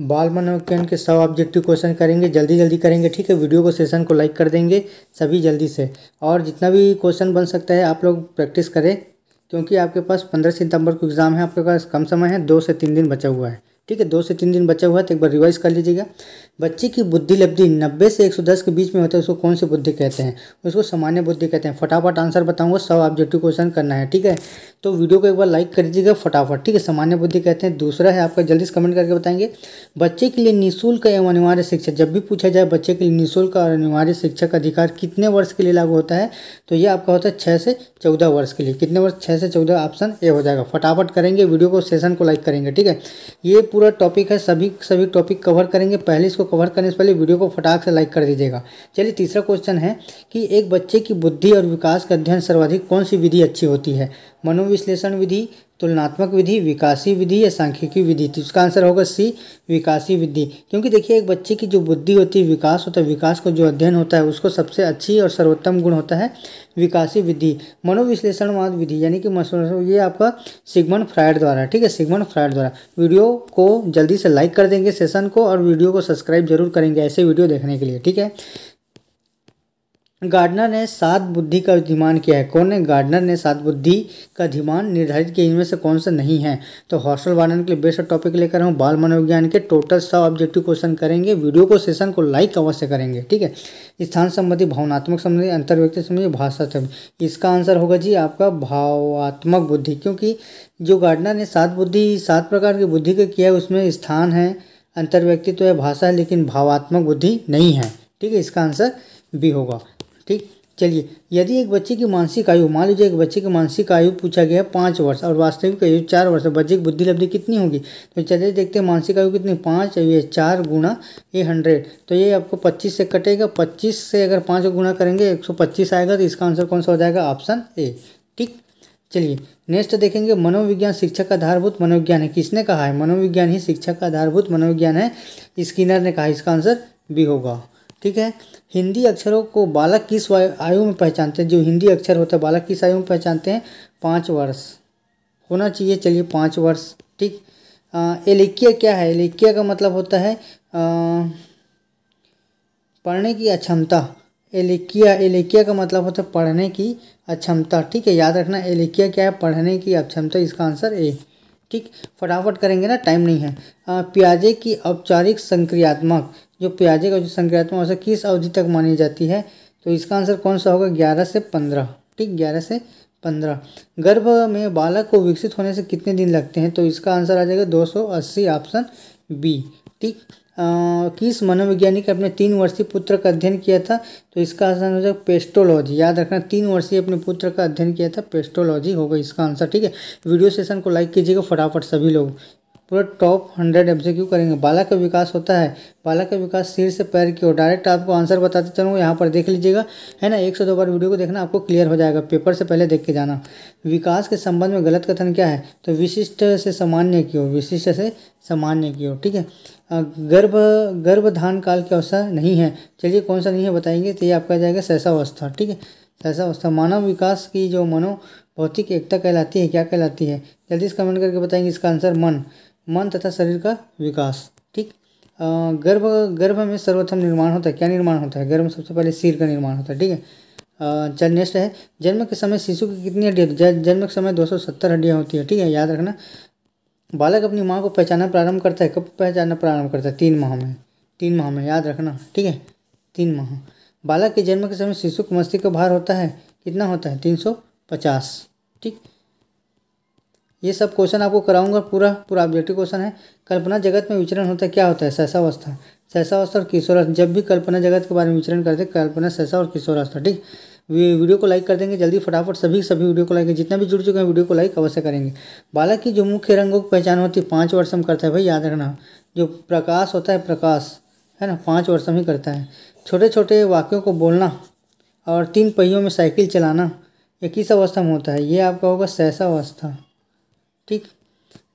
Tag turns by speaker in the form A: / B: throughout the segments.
A: बाल मनोविज्ञान के सब ऑब्जेक्टिव क्वेश्चन करेंगे जल्दी जल्दी करेंगे ठीक है वीडियो को सेशन को लाइक कर देंगे सभी जल्दी से और जितना भी क्वेश्चन बन सकता है आप लोग प्रैक्टिस करें क्योंकि आपके पास पंद्रह सितंबर को एग्ज़ाम है आपके पास कम समय है दो से तीन दिन बचा हुआ है ठीक है दो से तीन दिन बचा हुआ है तो एक बार रिवाइज कर लीजिएगा बच्चे की बुद्धि लब्धि नब्बे से 110 के बीच में होता है उसको कौन सी बुद्धि कहते हैं उसको सामान्य बुद्धि कहते हैं फटाफट आंसर बताऊंगा सब ऑब्जेक्टिव क्वेश्चन करना है ठीक है तो वीडियो को एक बार लाइक कर दीजिएगा फटाफट ठीक है सामान्य बुद्धि कहते हैं दूसरा है आपका जल्दी से कमेंट करके बताएंगे बच्चे के लिए निःशुल्क एवं अनिवार्य शिक्षा जब भी पूछा जाए बच्चे के लिए निःशुल्क और अनिवार्य शिक्षा का अधिकार कितने वर्ष के लिए लागू होता है तो ये आपका होता है छः से चौदह वर्ष के लिए कितने वर्ष छः से चौदह ऑप्शन ए हो जाएगा फटाफट करेंगे वीडियो को सेशन को लाइक करेंगे ठीक है ये पूरा टॉपिक है सभी सभी टॉपिक कवर करेंगे पहले इसको कवर करने से पहले वीडियो को फटाक से लाइक कर दीजिएगा चलिए तीसरा क्वेश्चन है कि एक बच्चे की बुद्धि और विकास का अध्ययन सर्वाधिक कौन सी विधि अच्छी होती है मनोविश्लेषण विधि तुलनात्मक विधि विकासी विधि या सांख्यिकी विधि तो इसका आंसर होगा सी विकासी विधि क्योंकि देखिए एक बच्चे की जो बुद्धि होती है विकास होता है विकास को जो अध्ययन होता है उसको सबसे अच्छी और सर्वोत्तम गुण होता है विकासी विधि मनोविश्लेषणवाद विधि यानी कि ये आपका सिगमन फ्रायड द्वारा ठीक है सिगमन फ्रायड द्वारा वीडियो को जल्दी से लाइक कर देंगे सेशन को और वीडियो को सब्सक्राइब जरूर करेंगे ऐसे वीडियो देखने के लिए ठीक है गार्डनर ने सात बुद्धि का अधिमान किया है कौन है गार्डनर ने सात बुद्धि का अधिमान निर्धारित किया इनमें से कौन सा नहीं है तो हॉस्टल वार्डन के लिए बेस्ट टॉपिक लेकर हूँ बाल मनोविज्ञान के टोटल सौ ऑब्जेक्टिव क्वेश्चन करेंगे वीडियो को सेशन को लाइक अवश्य करेंगे ठीक है स्थान संबंधी भावनात्मक संबंधी अंतर्व्यक्ति संबंधी भाषा संबंधी इसका आंसर होगा जी आपका भावात्मक बुद्धि क्योंकि जो गार्डनर ने सात बुद्धि सात प्रकार की बुद्धि का किया है उसमें स्थान है अंतर्व्यक्तित्व तो है भाषा है लेकिन भावात्मक बुद्धि नहीं है ठीक है इसका आंसर भी होगा ठीक चलिए यदि एक बच्चे की मानसिक आयु मान लीजिए एक बच्चे की मानसिक आयु पूछा गया है पाँच वर्ष और वास्तविक आयु चार वर्ष बच्चे की बुद्धि लब्धि कितनी होगी तो चलिए देखते हैं मानसिक आयु कितनी पाँच ये चार गुणा ये हंड्रेड तो ये आपको पच्चीस से कटेगा पच्चीस से अगर पाँच गुणा करेंगे एक सौ पच्चीस आएगा तो इसका आंसर कौन सा हो जाएगा ऑप्शन ए ठीक चलिए नेक्स्ट देखेंगे मनोविज्ञान शिक्षा का आधारभूत मनोविज्ञान है किसने कहा है मनोविज्ञान ही शिक्षा का आधारभूत मनोविज्ञान है स्किनर ने कहा इसका आंसर बी होगा ठीक है हिंदी अक्षरों को बालक किस आयु में पहचानते हैं जो हिंदी अक्षर होता है बालक किस आयु में पहचानते हैं पाँच वर्ष होना चाहिए चलिए पाँच वर्ष ठीक एलिकिया क्या है एलिकिया का मतलब होता है आ, पढ़ने की अक्षमता एलिकिया एलिकिया का मतलब होता है पढ़ने की अक्षमता ठीक है याद रखना एलिकिया क्या है पढ़ने की अक्षमता इसका आंसर ए ठीक फटाफट करेंगे ना टाइम नहीं है प्याजे की औपचारिक संक्रियात्मक जो प्याजे का जो संक्रियात्मक अवस्था किस अवधि तक मानी जाती है तो इसका आंसर कौन सा होगा ग्यारह से पंद्रह ठीक ग्यारह से पंद्रह गर्भ में बालक को विकसित होने से कितने दिन लगते हैं तो इसका आंसर आ जाएगा दो सौ अस्सी ऑप्शन बी ठीक किस मनोवैज्ञानिक अपने तीन वर्षीय पुत्र का अध्ययन किया था तो इसका आंसर हो जाएगा पेस्टोलॉजी याद रखना तीन वर्षीय अपने पुत्र का अध्ययन किया था पेस्टोलॉजी होगा इसका आंसर ठीक है वीडियो सेशन को लाइक कीजिएगा फटाफट सभी लोग पूरा टॉप हंड्रेड एमसीक्यू करेंगे बालक का विकास होता है बालक का विकास सिर से पैर की ओर डायरेक्ट आपको आंसर बताते चलूँगा यहाँ पर देख लीजिएगा है ना एक से दो बार वीडियो को देखना आपको क्लियर हो जाएगा पेपर से पहले देख के जाना विकास के संबंध में गलत कथन क्या है तो विशिष्ट से सामान्य की ओर विशिष्ट से सामान्य की ओर ठीक है गर्भ गर्भधान काल के अवसर नहीं है चलिए कौन सा नहीं है बताएंगे तो ये आपका जाएगा अवस्था ठीक है अवस्था मानव विकास की जो मनो भौतिक एकता कहलाती है क्या कहलाती है जल्दी से कमेंट करके बताएंगे इसका आंसर मन मन तथा शरीर का विकास ठीक गर्भ गर्भ में सर्वोत्थम निर्माण होता है क्या निर्माण होता है गर्भ में सबसे पहले सिर का निर्माण होता है ठीक है चल नेक्स्ट है जन्म के समय शिशु की कितनी हड्डियाँ जन्म के समय 270 हड्डियाँ होती है ठीक है याद रखना बालक अपनी माँ को पहचाना प्रारंभ करता है कब पहचानना प्रारंभ करता है तीन माह में तीन माह में याद रखना ठीक है तीन माह बालक के जन्म के समय शिशु को मस्तिष्क का भार होता है कितना होता है तीन सौ पचास ठीक ये सब क्वेश्चन आपको कराऊंगा पूरा पूरा ऑब्जेक्टिव क्वेश्चन है कल्पना जगत में विचरण होता है क्या होता है सहसावस्था सहसावस्था और किशोरावस्था जब भी कल्पना जगत के बारे में विचरण करते हैं कल्पना सहसा और किशोरावस्था ठीक वीडियो को लाइक कर देंगे जल्दी फटाफट सभी सभी वीडियो को लाइक जितना भी जुड़ चुके हैं वीडियो को लाइक अवश्य करेंगे बालक की जो मुख्य रंगों की पहचान होती है पाँच वर्ष में करता है भाई याद रखना जो प्रकाश होता है प्रकाश है ना पाँच वर्ष में ही करता है छोटे छोटे वाक्यों को बोलना और तीन पहियों में साइकिल चलाना ये किस अवस्था में होता है ये आपका होगा सहसा अवस्था ठीक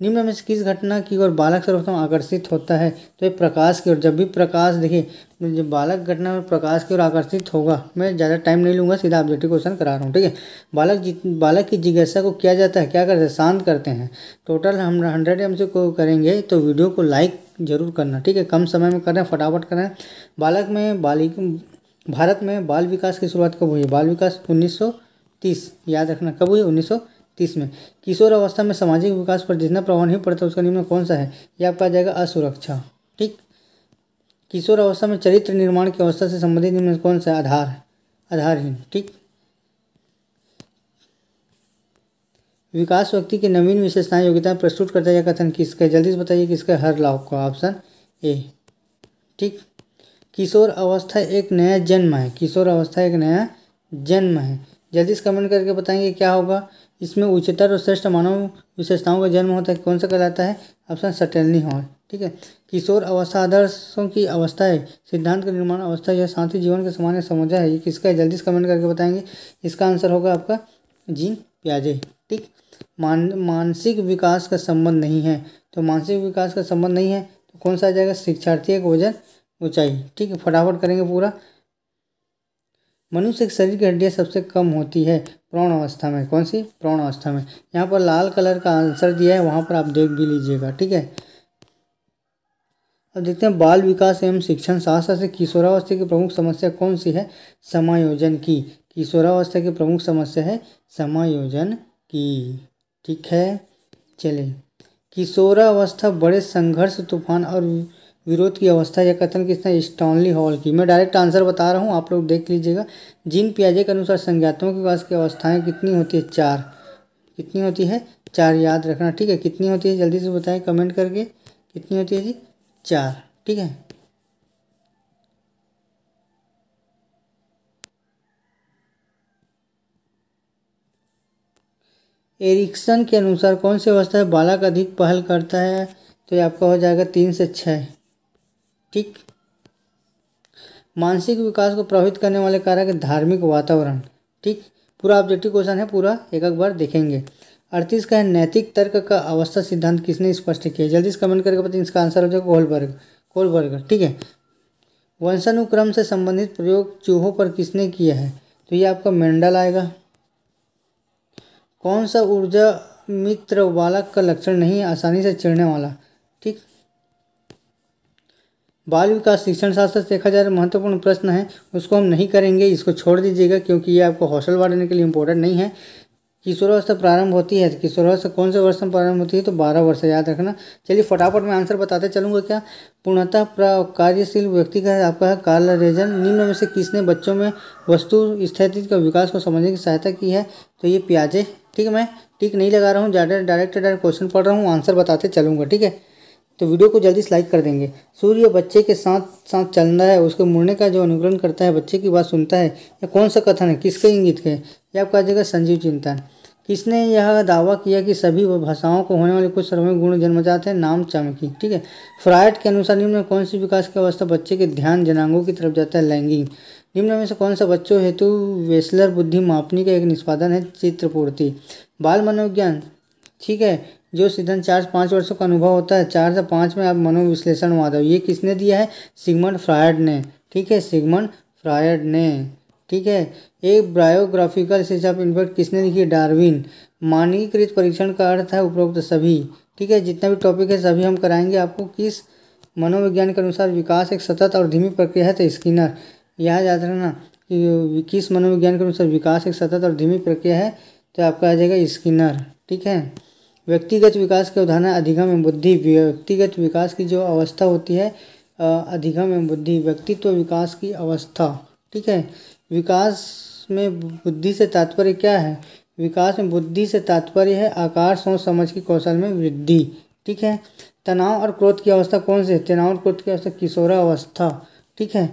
A: निम्न में से किस घटना की ओर बालक सर्वप्रथम आकर्षित होता है तो ये प्रकाश की ओर जब भी प्रकाश देखिए जब बालक घटना में प्रकाश की ओर आकर्षित होगा मैं ज़्यादा टाइम नहीं लूँगा सीधा ऑब्जेक्टिव क्वेश्चन करा रहा हूँ ठीक है बालक बालक की जिज्ञासा को किया जाता है क्या करते हैं शांत करते हैं टोटल हम हंड्रेड एम से को करेंगे तो वीडियो को लाइक जरूर करना ठीक है कम समय में करें फटाफट करें बालक में बालिक भारत में बाल विकास की शुरुआत कब हुई बाल विकास उन्नीस याद रखना कब हुई उन्नीस तीस में किशोर अवस्था में सामाजिक विकास पर जितना प्रभाव नहीं पड़ता उसका निम्न कौन सा है यह आपका आ जाएगा असुरक्षा ठीक किशोर अवस्था में चरित्र निर्माण की अवस्था से संबंधित निम्न कौन सा आधार आधारहीन ठीक विकास व्यक्ति की नवीन विशेषताएं योग्यता प्रस्तुत करता है कथन किसका जल्दी से बताइए किसका हर लाभ का ऑप्शन ए ठीक किशोर अवस्था एक नया जन्म है किशोर अवस्था एक नया जन्म है जल्दी से कमेंट करके बताएंगे क्या होगा इसमें उच्चतर और श्रेष्ठ मानव विशेषताओं का जन्म होता है कौन सा कहलाता है ऑप्शन सटेलनी हॉल ठीक है किशोर अवस्था आदर्शों की अवस्था है सिद्धांत का निर्माण अवस्था या शांति जीवन के समान समझा है ये किसका है जल्दी से कमेंट करके बताएंगे इसका आंसर होगा आपका जीन प्याजे ठीक मान मानसिक विकास का संबंध नहीं है तो मानसिक विकास का संबंध नहीं है तो कौन सा आ जाएगा शिक्षार्थी एक वजन ऊंचाई ठीक है फटाफट करेंगे पूरा मनुष्य के शरीर की हड्डियाँ सबसे कम होती है प्रौण अवस्था में कौन सी प्रौण अवस्था में यहाँ पर लाल कलर का आंसर दिया है वहाँ पर आप देख भी लीजिएगा ठीक है अब देखते हैं बाल विकास एवं शिक्षण शास्त्र से किशोरावस्था की प्रमुख समस्या कौन सी है समायोजन की किशोरावस्था की प्रमुख समस्या है समायोजन की ठीक है चलिए किशोरावस्था बड़े संघर्ष तूफान और विरोध की अवस्था या कथन किसने स्टॉनली हॉल की मैं डायरेक्ट आंसर बता रहा हूँ आप लोग देख लीजिएगा जिन पियाजे के अनुसार संज्ञातों के पास की अवस्थाएं कितनी होती है चार कितनी होती है चार याद रखना ठीक है कितनी होती है जल्दी से बताएं कमेंट करके कितनी होती है जी चार ठीक है एरिक्सन के अनुसार कौन सी अवस्था है बालक अधिक पहल करता है तो ये आपका हो जाएगा तीन से छः ठीक मानसिक विकास को प्रभावित करने वाले कारक धार्मिक वातावरण ठीक पूरा ऑब्जेक्टिव क्वेश्चन है पूरा एक एक बार देखेंगे अड़तीस का है नैतिक तर्क का अवस्था सिद्धांत किसने स्पष्ट किया जल्दी से कमेंट करके बताइए इसका आंसर हो जाएगा कोहलबर्ग कोहलबर्ग ठीक है वंशानुक्रम से संबंधित प्रयोग चूहों पर किसने किया है तो ये आपका मेंडल आएगा कौन सा ऊर्जा मित्र बालक का लक्षण नहीं है आसानी से चिड़ने वाला ठीक बाल विकास शिक्षण शास्त्र से देखा जा है तो महत्वपूर्ण प्रश्न है उसको हम नहीं करेंगे इसको छोड़ दीजिएगा क्योंकि ये आपको हौसल बढ़ाने के लिए इंपॉर्टेंट नहीं है किशोरावस्था प्रारंभ होती है किशोरावस्था कौन से वर्ष में प्रारंभ होती है तो बारह वर्ष याद रखना चलिए फटाफट में आंसर बताते चलूंगा क्या पूर्णतः कार्यशील व्यक्ति का आपका काल रेजन निम्न में से किसने बच्चों में वस्तु स्थिति का विकास को समझने की सहायता की है तो ये प्याजे ठीक है मैं ठीक नहीं लगा रहा हूँ ज़्यादा डायरेक्ट डायरेक्ट क्वेश्चन पढ़ रहा हूँ आंसर बताते चलूँगा ठीक है तो वीडियो को जल्दी लाइक कर देंगे सूर्य बच्चे के साथ साथ चलना है उसके मुड़ने का जो अनुकरण करता है बच्चे की बात सुनता है यह कौन सा कथन है किसके इंगित के यह आप कहा जाएगा संजीव चिंतन किसने यह दावा किया कि सभी भाषाओं को होने वाले कुछ सर्वे गुण जन्मजात हैं नाम चमकी ठीक है फ्रायड के अनुसार निम्न में कौन सी विकास की अवस्था बच्चे के ध्यान जनांगों की तरफ जाता है लैंगिंग निम्न में से कौन सा बच्चों हेतु वेस्लर बुद्धि मापनी का एक निष्पादन है चित्रपूर्ति बाल मनोविज्ञान ठीक है जो सिद्धन चार पाँच वर्षों का अनुभव होता है चार से पाँच में आप मनोविश्लेषण था ये किसने दिया है सिगमंड फ्रायड ने ठीक है सिगमंड फ्रायड ने ठीक है एक बायोग्राफिकल से जब इन्फेक्ट किसने लिखी डार्विन मानकीकृत परीक्षण का अर्थ है उपरोक्त सभी ठीक है जितना भी टॉपिक है सभी हम कराएंगे आपको किस मनोविज्ञान के अनुसार विकास एक सतत और धीमी प्रक्रिया है तो स्किनर यह याद रखना कि किस मनोविज्ञान के अनुसार विकास एक सतत और धीमी प्रक्रिया है तो आपका आ जाएगा स्किनर ठीक है व्यक्तिगत विकास के उदाहरण अधिगम एवं बुद्धि व्यक्तिगत विकास की जो अवस्था होती है अधिगम एवं बुद्धि व्यक्तित्व विकास की अवस्था ठीक है विकास में बुद्धि से तात्पर्य क्या है विकास में बुद्धि से तात्पर्य है आकार सोच समझ की कौशल में वृद्धि ठीक है तनाव और क्रोध की अवस्था कौन है तनाव और क्रोध की अवस्था किशोरा अवस्था ठीक है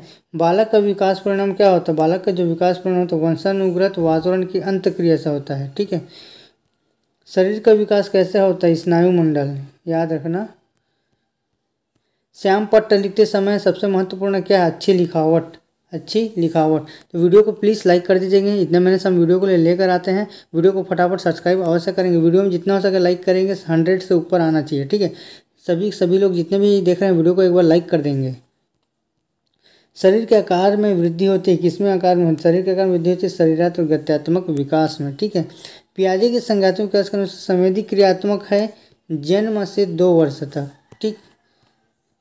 A: बालक का विकास परिणाम क्या होता है बालक का जो विकास परिणाम होता है वंशानुग्रत वातावरण की अंत क्रिया से होता है ठीक है शरीर का विकास कैसे होता है स्नायु मंडल याद रखना श्याम पट्ट लिखते समय सबसे महत्वपूर्ण क्या है अच्छी लिखावट अच्छी लिखावट तो वीडियो को प्लीज़ लाइक कर दीजिएगा इतने मैंने सब वीडियो को ले लेकर आते हैं वीडियो को फटाफट सब्सक्राइब अवश्य करेंगे वीडियो में जितना हो सके लाइक करेंगे हंड्रेड से ऊपर आना चाहिए ठीक है सभी सभी लोग जितने भी देख रहे हैं वीडियो को एक बार लाइक कर देंगे शरीर के आकार में वृद्धि होती है किसमें आकार में शरीर के आकार में वृद्धि होती है शरीरात्मक गत्यात्मक विकास में ठीक है प्याजे की संगातों विकास क्रम से संवेदी क्रियात्मक है जन्म से दो वर्ष तक ठीक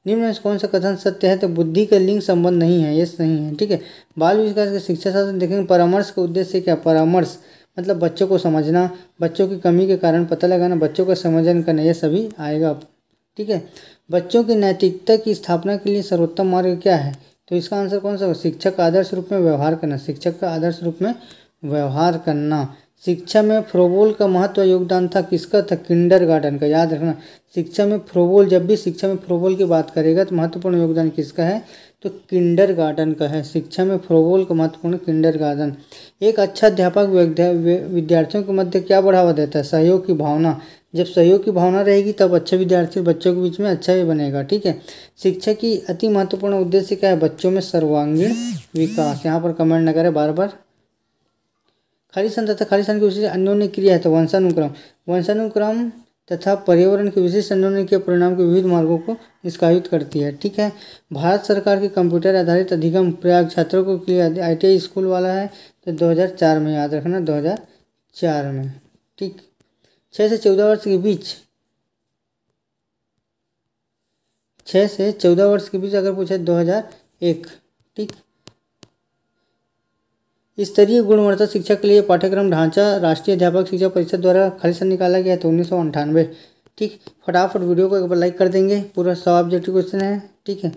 A: निम्न में कौन सा कथन सत्य है तो बुद्धि का लिंग संबंध नहीं है ये सही है ठीक है बाल विकास के शिक्षा शास्त्र देखेंगे परामर्श का उद्देश्य क्या परामर्श मतलब बच्चों को समझना बच्चों की कमी के कारण पता लगाना बच्चों का समझन करना यह सभी आएगा ठीक है बच्चों की नैतिकता की स्थापना के लिए सर्वोत्तम मार्ग क्या है तो इसका आंसर कौन सा होगा शिक्षक आदर्श रूप में व्यवहार करना शिक्षक का आदर्श रूप में व्यवहार करना शिक्षा में फ्रोबोल का महत्व योगदान था किसका था किंडर गार्डन का याद रखना शिक्षा में फ्रोबोल जब भी शिक्षा में फ्रोबोल की बात करेगा तो महत्वपूर्ण योगदान किसका है तो किंडर गार्डन का है शिक्षा में फ्रोबोल का महत्वपूर्ण किंडर गार्डन एक अच्छा अध्यापक विद्यार्थियों के मध्य क्या बढ़ावा देता है सहयोग की भावना जब सहयोग की भावना रहेगी तब अच्छे विद्यार्थी बच्चों के बीच में अच्छा ही बनेगा ठीक है शिक्षा की अति महत्वपूर्ण उद्देश्य क्या है बच्चों में सर्वांगीण विकास यहाँ पर कमेंट न करें बार बार खालिस्तान तथा खालिस्तान की विशेष अन्योन्य क्रिया है तो वंशानुक्रम वंशानुक्रम तथा पर्यावरण के विशेष अन्योन्य के परिणाम के विविध मार्गों को निष्कासित करती है ठीक है भारत सरकार के कंप्यूटर आधारित अधिगम प्रयाग छात्रों को लिए आई स्कूल वाला है तो दो में याद रखना दो में ठीक छः से चौदह वर्ष के बीच छः से चौदह वर्ष के बीच अगर पूछे एक ठीक स्तरीय गुणवत्ता शिक्षा के लिए पाठ्यक्रम ढांचा राष्ट्रीय अध्यापक शिक्षा परिषद द्वारा खर्च निकाला गया था तो उन्नीस सौ अंठानवे ठीक फटाफट वीडियो को एक बार लाइक कर देंगे पूरा सौ ऑब्जेक्टिव क्वेश्चन है ठीक है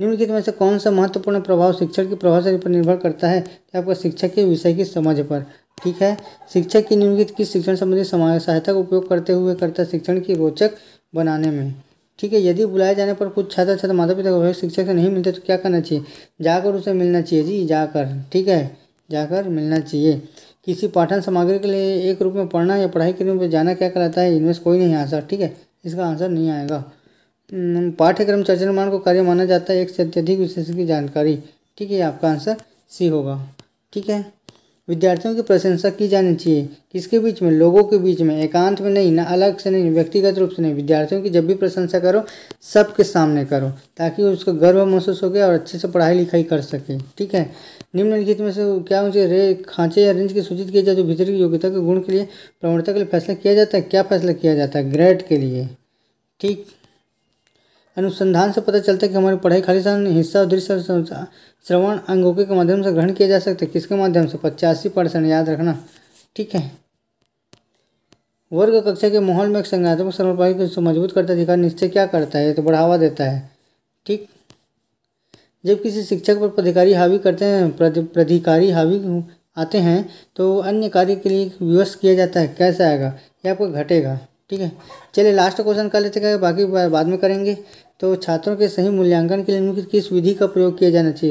A: निम्नलिखित में से कौन सा महत्वपूर्ण प्रभाव शिक्षण की प्रभावशाली पर निर्भर करता है आपका शिक्षा के विषय की समझ पर ठीक है शिक्षक की निम्नलिखित किस शिक्षण संबंधी समाज सहायता का उपयोग करते हुए करता शिक्षण की रोचक बनाने में ठीक है यदि बुलाए जाने पर कुछ छात्र छात्र माता पिता को शिक्षक से नहीं मिलते तो क्या करना चाहिए जाकर उसे मिलना चाहिए जी जाकर ठीक है जाकर मिलना चाहिए किसी पाठन सामग्री के लिए एक रूप में पढ़ना या पढ़ाई के रूप में जाना क्या कहलाता है इनमें से कोई नहीं आंसर ठीक है इसका आंसर नहीं आएगा हम्म, पाठ्यक्रम चर्चा निर्माण को कार्य माना जाता है एक से अत्यधिक विशेष की जानकारी ठीक है आपका आंसर सी होगा ठीक है विद्यार्थियों की प्रशंसा की जानी चाहिए किसके बीच में लोगों के बीच में एकांत में नहीं ना अलग से नहीं व्यक्तिगत रूप से नहीं विद्यार्थियों की जब भी प्रशंसा करो सबके सामने करो ताकि उसको गर्व महसूस हो गया और अच्छे से पढ़ाई लिखाई कर सके ठीक है निम्नलिखित में से क्या मुझे रे खांचे या रेंज की सूचित किया जाए जो भीतर की योग्यता के गुण के लिए प्रवणता के लिए फैसला किया जाता है क्या फैसला किया जाता है ग्रेड के लिए ठीक अनुसंधान से पता चलता है कि हमारी पढ़ाई खाली सा हिस्सा दृश्य श्रवण अंगों के माध्यम से ग्रहण किया जा सकता है किसके माध्यम से पचासी परसेंट याद रखना ठीक है वर्ग कक्षा के माहौल में एक संज्ञात्मक सर्वपाई को मजबूत करता है अधिकार निश्चय क्या करता है तो बढ़ावा देता है ठीक जब किसी शिक्षक पर प्राधिकारी हावी करते हैं प्राधिकारी हावी आते हैं तो अन्य कार्य के लिए विवश किया जाता है कैसे आएगा या आपको घटेगा ठीक है चलिए लास्ट क्वेश्चन कर लेते हैं बाकी बाद में करेंगे तो छात्रों के सही मूल्यांकन के लिए किस विधि का प्रयोग किया जाना चाहिए